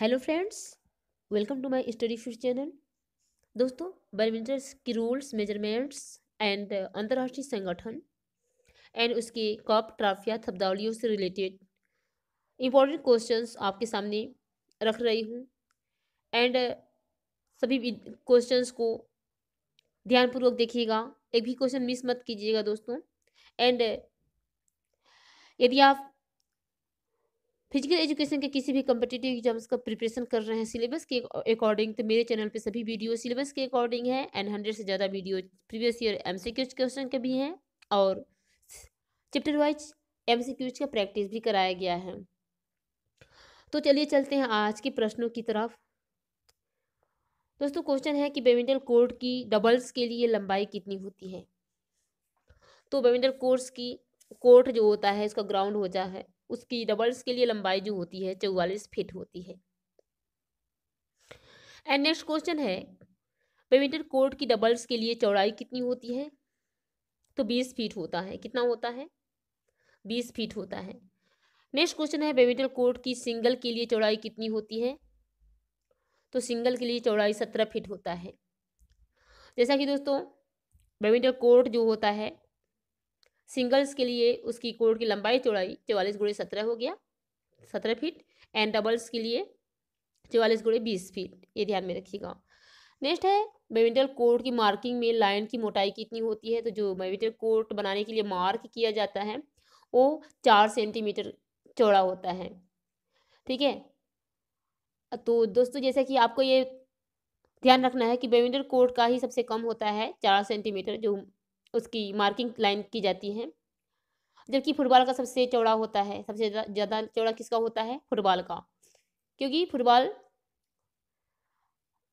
hello friends welcome to my study fuse channel दोस्तों badminton की rules measurements and अंतर्राष्ट्रीय संगठन एंड उसके कप ट्राफिया थब्दावलियों से रिलेटेड इम्पोर्टेंट क्वेश्चंस आपके सामने रख रही हूँ एंड सभी क्वेश्चंस को ध्यानपूर्वक देखिएगा एक भी क्वेश्चन मिस मत कीजिएगा दोस्तों एंड यदि आप फिजिकल एजुकेशन के किसी भी कम्पिटेटिव एग्जाम्स का प्रिपरेशन कर रहे हैं सिलेबस के अकॉर्डिंग तो मेरे चैनल पे सभी वीडियो सिलेबस के अकॉर्डिंग है एंड हंड्रेड से ज़्यादा video previous year M question के भी हैं और चैप्टर वाइज एम का प्रैक्टिस भी कराया गया है तो चलिए चलते हैं आज के प्रश्नों की तरफ दोस्तों क्वेश्चन है कि बैडमिंटन कोर्ट की डबल्स के लिए लंबाई कितनी होती है तो बैडमिंटन कोर्स की कोर्ट जो होता है इसका ग्राउंड हो है उसकी डबल्स के लिए लंबाई जो होती है चौवालीस फीट होती है एंड नेक्स्ट क्वेश्चन है बैडमिंटन कोर्ट की डबल्स के लिए चौड़ाई कितनी होती है तो बीस फीट होता है कितना होता है बीस फीट होता है नेक्स्ट क्वेश्चन है बैडमिंटन कोर्ट की सिंगल के लिए चौड़ाई कितनी होती है तो सिंगल के लिए चौड़ाई सत्रह फीट होता है जैसा कि दोस्तों बैडमिंटन कोर्ट जो होता है सिंगल्स के लिए उसकी कोर्ट की लंबाई चौड़ाई चौवालीस गुड़े सत्रह हो गया सत्रह फीट एंड डबल्स के लिए चौवालीस गुड़े बीस फीट ये ध्यान में रखिएगा नेक्स्ट है बैडमिंटन कोर्ट की मार्किंग में लाइन की मोटाई कितनी होती है तो जो बैडमिंटन कोर्ट बनाने के लिए मार्क किया जाता है वो चार सेंटीमीटर चौड़ा होता है ठीक है तो दोस्तों जैसा कि आपको ये ध्यान रखना है कि बैडमिंटन कोर्ट का ही सबसे कम होता है चार सेंटीमीटर जो उसकी मार्किंग लाइन की जाती है जबकि फुटबॉल का सबसे चौड़ा होता है सबसे ज़्यादा चौड़ा किसका होता है फुटबॉल का क्योंकि फुटबॉल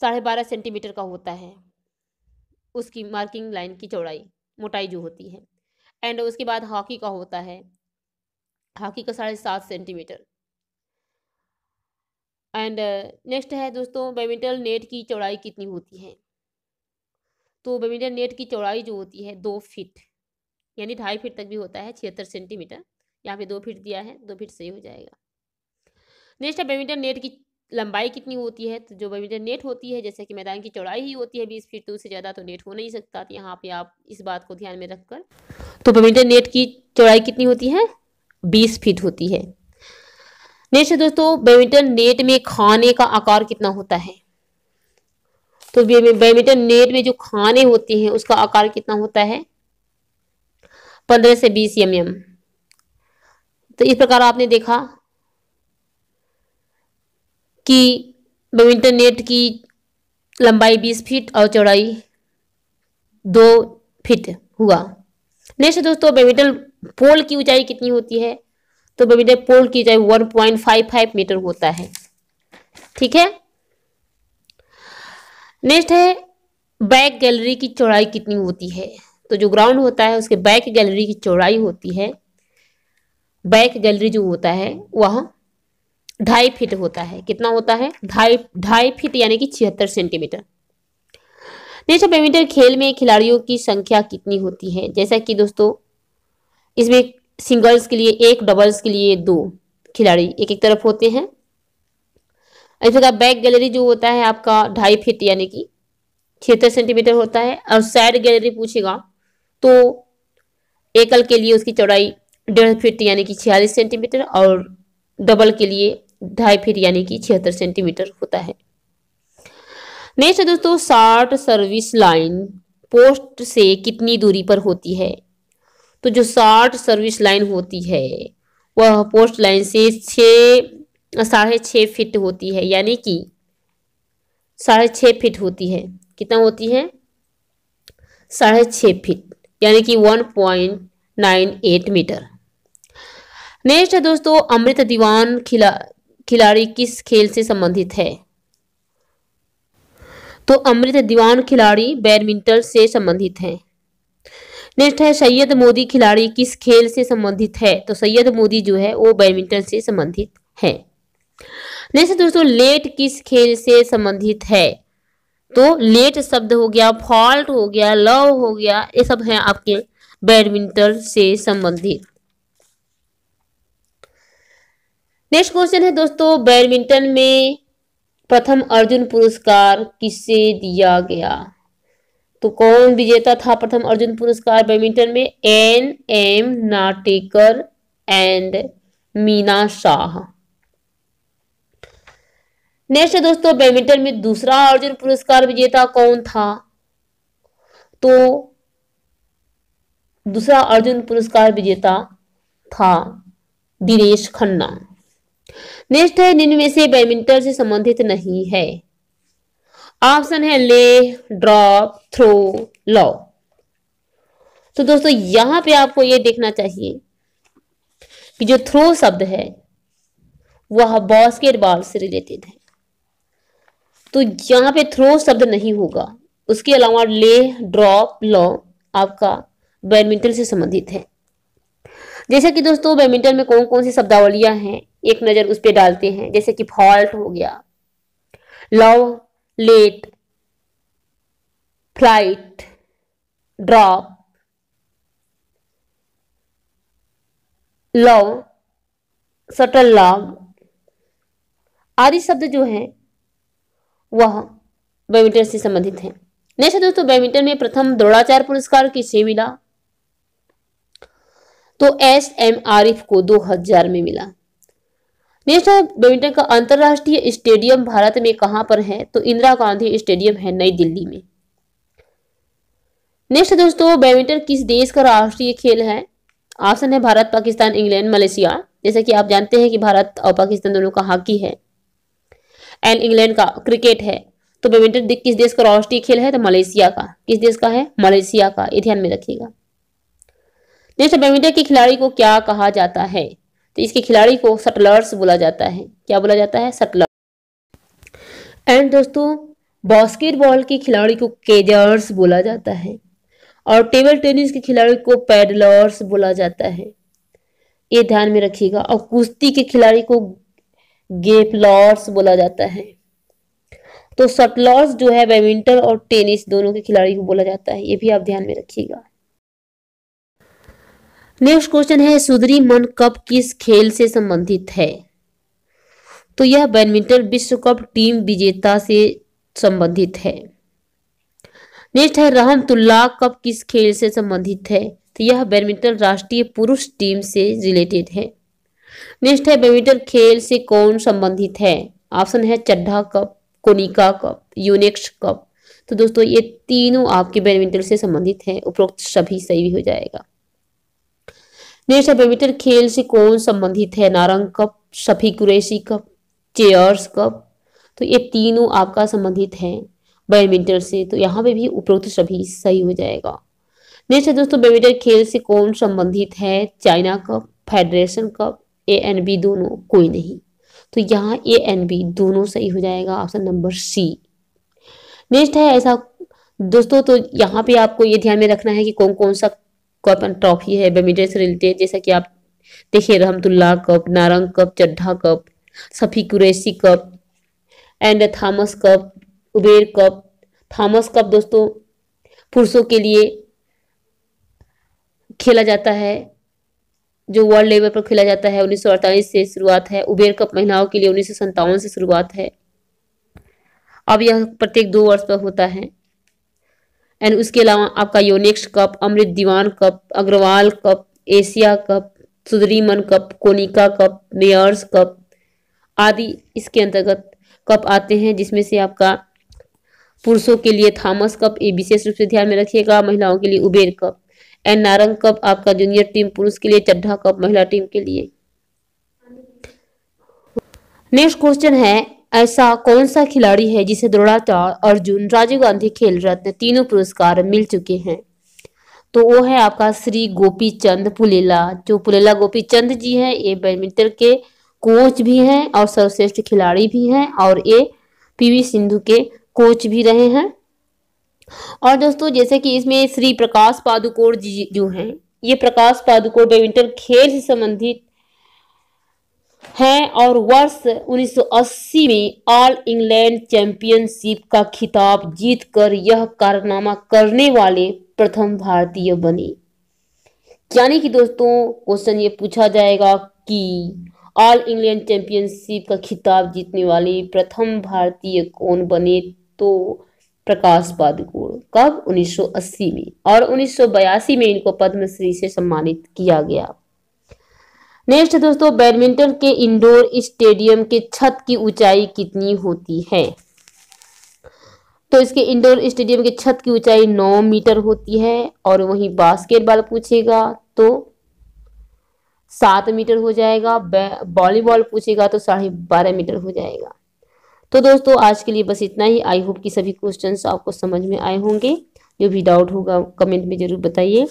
साढ़े बारह सेंटीमीटर का होता है उसकी मार्किंग लाइन की चौड़ाई मोटाई जो होती है एंड उसके बाद हॉकी का होता है हॉकी का साढ़े सात सेंटीमीटर एंड नेक्स्ट है दोस्तों बैडमिंटन नेट की चौड़ाई कितनी होती है तो बैडमिंटन नेट की चौड़ाई जो होती है दो फिट यानी ढाई फिट तक भी होता है छिहत्तर सेंटीमीटर यहाँ पे दो फिट दिया है दो फिट सही हो जाएगा नेक्स्ट है बैडमिंटन नेट की लंबाई कितनी होती है तो जो बैडमिंटन नेट होती है जैसे कि मैदान की चौड़ाई ही होती है बीस फीट तो उससे ज़्यादा तो नेट हो नहीं सकता तो यहाँ पे आप इस बात को ध्यान में रखकर तो बैडमिंटन नेट की चौड़ाई कितनी होती है बीस फीट होती है नेक्स्ट दोस्तों बैडमिंटन नेट में खाने का आकार कितना होता है तो बैडमिंटन नेट में जो खाने होते हैं उसका आकार कितना होता है पंद्रह से बीस एम एम तो इस प्रकार आपने देखा कि बैडमिंटन नेट की लंबाई बीस फीट और चौड़ाई दो फीट हुआ नेक्स्ट दोस्तों बैडमिंटन पोल की ऊंचाई कितनी होती है तो बैडमिंटन पोल की ऊंचाई one point five five metre होता है ठीक है नेक्स्ट है बैक गैलरी की चौड़ाई कितनी होती है तो जो ग्राउंड होता है उसके बैक गैलरी की चौड़ाई होती है बैक गैलरी जो होता है वह ढाई फीट होता है कितना होता है ढाई ढाई फीट यानी कि छिहत्तर सेंटीमीटर नेक्स्ट बैडमिंटन खेल में खिलाड़ियों की संख्या कितनी होती है जैसा कि दोस्तों इसमें सिंगल्स के लिए एक डबल्स के लिए दो खिलाड़ी एक एक तरफ होते हैं ऐसे का बैक गैलरी जो होता है आपका ढाई फीट यानी कि छिहत्तर सेंटीमीटर होता है और साइड गैलरी पूछेगा तो एकल के लिए उसकी चौड़ाई डेढ़ फीट यानी कि छियालीस सेंटीमीटर और डबल के लिए ढाई फीट यानी कि छिहत्तर सेंटीमीटर होता है नेक्स्ट है दोस्तों शार्ट सर्विस लाइन पोस्ट से कितनी दूरी पर होती है तो जो शार्ट सर्विस लाइन होती है वह पोस्ट लाइन से छह साढ़े छः फिट होती है यानी कि साढ़े छः फिट होती है कितना होती है साढ़े छः फिट यानी कि one point nine eight metre next है दोस्तों अमृत दीवान खिला खिलाड़ी किस खेल से संबंधित है तो अमृत दीवान खिलाड़ी बैडमिंटन से संबंधित है नेक्स्ट है सैयद मोदी खिलाड़ी किस खेल से संबंधित है तो सैयद मोदी जो है वो बैडमिंटन से संबंधित है नेक्स्ट दोस्तों लेट किस खेल से संबंधित है तो लेट शब्द हो गया फॉल्ट हो गया लव हो गया ये सब है आपके बैडमिंटन से संबंधित नेक्स्ट क्वेश्चन है दोस्तों बैडमिंटन में प्रथम अर्जुन पुरस्कार किसे दिया गया तो कौन विजेता था प्रथम अर्जुन पुरस्कार बैडमिंटन में N M Natekar and Meena Shah next दोस्तों बैडमिंटन में दूसरा अर्जुन पुरस्कार विजेता कौन था तो दूसरा अर्जुन पुरस्कार विजेता था दिनेश खन्ना नेक्स्ट है निम्न में से बैडमिंटन से संबंधित नहीं है ऑप्शन है ले ड्रॉप थ्रो लॉ तो दोस्तों यहां पे आपको ये देखना चाहिए कि जो थ्रो शब्द है वह बास्केटबॉल से रिलेटेड है तो यहाँ पे थ्रो शब्द नहीं होगा उसके अलावा ले ड्रॉप लॉ आपका बैडमिंटन से संबंधित है जैसे कि दोस्तों बैडमिंटन में कौन कौन सी शब्दावलियां हैं एक नज़र उस पर डालते हैं जैसे कि फॉल्ट हो गया love let flight drop love shuttle long आदि शब्द जो हैं वह बैडमिंटन से संबंधित है नेक्स्ट दोस्तों बैडमिंटन में प्रथम द्रोणाचार्य पुरस्कार किसे मिला तो एस एम आरिफ को 2000 में मिला नेक्स्ट है बैडमिंटन का अंतरराष्ट्रीय स्टेडियम भारत में कहां पर है तो इंदिरा गांधी स्टेडियम है नई दिल्ली में नेक्स्ट दोस्तों बैडमिंटन किस देश का राष्ट्रीय खेल है ऑप्शन है भारत पाकिस्तान इंग्लैंड मलेशिया जैसा कि आप जानते हैं कि भारत और पाकिस्तान दोनों का हॉकी है एंड इंग्लैंड का क्रिकेट है तो बैडमिंटन किस देश का राष्ट्रीय खेल है तो मलेशिया का किस देश का है मलेशिया का ये ध्यान में रखिएगा नेक्स्ट बैडमिंटन के खिलाड़ी को क्या कहा जाता है तो इसके खिलाड़ी को सटलर्स बोला जाता है क्या बोला जाता है सटलर एंड दोस्तों बास्केटबॉल के खिलाड़ी को केजर्स बोला जाता है और टेबल टेनिस के खिलाड़ी को पैडलर्स बोला जाता है ये ध्यान में रखिएगा और कुश्ती के खिलाड़ी को गेप बोला जाता है तो सटलॉर्स जो है बैडमिंटन और टेनिस दोनों के खिलाड़ी को बोला जाता है ये भी आप ध्यान में रखिएगा नेक्स्ट क्वेश्चन है सुदरी मन कप किस खेल से संबंधित है तो यह बैडमिंटन विश्व कप टीम विजेता से संबंधित है नेक्स्ट है रहमतुल्ला कप किस खेल से संबंधित है तो यह बैडमिंटन राष्ट्रीय पुरुष टीम से रिलेटेड है नेक्स्ट है बैडमिंटन खेल से कौन संबंधित है ऑप्शन है Chadha cup Konica cup Yonex cup तो दोस्तों ये तीनों आपके बैडमिंटन से संबंधित हैं उपरोक्त सभी सही भी हो जाएगा नेक्स्ट है बैडमिंटन खेल से कौन संबंधित है Narang cup Safi Qureshi cup chairs cup तो ये तीनों आपका संबंधित है बैडमिंटन से तो यहाँ पे भी उपरोक्त सभी सही हो जाएगा नेक्स्ट है दोस्तों बैडमिंटन खेल से कौन संबंधित है China cup Federation cup A and B दोनों कोई नहीं तो यहाँ ए एंड बी दोनों सही हो जाएगा ऑप्शन नंबर सी नेक्स्ट है ऐसा दोस्तों तो यहाँ पे आपको ये ध्यान में रखना है कि कौन कौन सा कप एंड ट्रॉफी है बैडमिंटन से रिलेटेड जैसा कि आप देखिए Rahmatullah cup Narang cup Chadha cup Safi Qureshi cup and Thomas cup Uber cup Thomas cup दोस्तों पुरुषों के लिए खेला जाता है जो वर्ल्ड लेवल पर खेला जाता है उन्नीस से शुरुआत है उबेर कप महिलाओं के लिए उन्नीस से शुरुआत है अब यह प्रत्येक दो वर्ष पर होता है एंड उसके अलावा आपका Yonex cup Amrit Diwan cup Agarwal cup Asia cup Sudirman cup Konica cup Meyers cup आदि इसके अंतर्गत कप आते हैं जिसमें से आपका पुरुषों के लिए थॉमस कप ये विशेष रूप से ध्यान में रखिएगा महिलाओं के लिए Uber cup and Narang cup आपका जूनियर टीम पुरुष के लिए चड्ढा कप महिला टीम के लिए नेक्स्ट क्वेश्चन है ऐसा कौन सा खिलाड़ी है जिसे द्रोणाचार्य अर्जुन राजीव गांधी खेल रत्न तीनों पुरस्कार मिल चुके हैं तो वो है आपका श्री गोपी चंद पुलेला जो पुलेला गोपी चंद जी हैं ये बैडमिंटन के कोच भी हैं और सर्वश्रेष्ठ खिलाड़ी भी हैं और ये पीवी सिंधु के कोच भी रहे हैं और दोस्तों जैसे कि इसमें श्री प्रकाश पादुकोण जी जो हैं ये प्रकाश पादुकोण बैडमिंटन खेल से संबंधित हैं और वर्ष 1980 में ऑल इंग्लैंड चैंपियनशिप का खिताब जीतकर यह कारनामा करने वाले प्रथम भारतीय बने यानी कि दोस्तों क्वेश्चन ये पूछा जाएगा कि ऑल इंग्लैंड चैंपियनशिप का खिताब जीतने वाले प्रथम भारतीय कौन बने तो प्रकाश पादुकोण कब 1980 में और 1982 में इनको पद्मश्री से सम्मानित किया गया नेक्स्ट दोस्तों बैडमिंटन के इंडोर स्टेडियम के छत की ऊंचाई कितनी होती है तो इसके इंडोर स्टेडियम के छत की ऊंचाई 9 मीटर होती है और वही बास्केटबॉल पूछेगा तो सात मीटर हो जाएगा वॉलीबॉल पूछेगा तो साढ़े बारह मीटर हो जाएगा तो दोस्तों आज के लिए बस इतना ही आई होप कि सभी क्वेश्चंस आपको समझ में आए होंगे जो भी डाउट होगा कमेंट में ज़रूर बताइए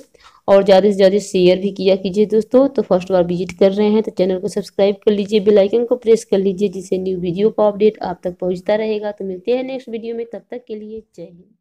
और ज़्यादा से ज़्यादा शेयर भी किया कीजिए दोस्तों तो फर्स्ट बार विजिट कर रहे हैं तो चैनल को सब्सक्राइब कर लीजिए बेल आइकन को प्रेस कर लीजिए जिससे न्यू वीडियो का अपडेट आप तक पहुंचता रहेगा तो मिलते हैं नेक्स्ट वीडियो में तब तक के लिए जय हिंद